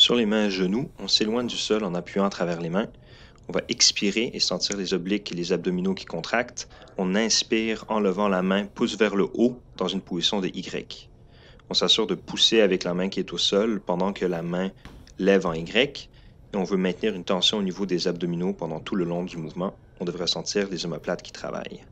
Sur les mains et genoux, on s'éloigne du sol en appuyant à travers les mains. On va expirer et sentir les obliques et les abdominaux qui contractent. On inspire en levant la main, pousse vers le haut dans une position de Y. On s'assure de pousser avec la main qui est au sol pendant que la main lève en Y. Et on veut maintenir une tension au niveau des abdominaux pendant tout le long du mouvement. On devrait sentir les omoplates qui travaillent.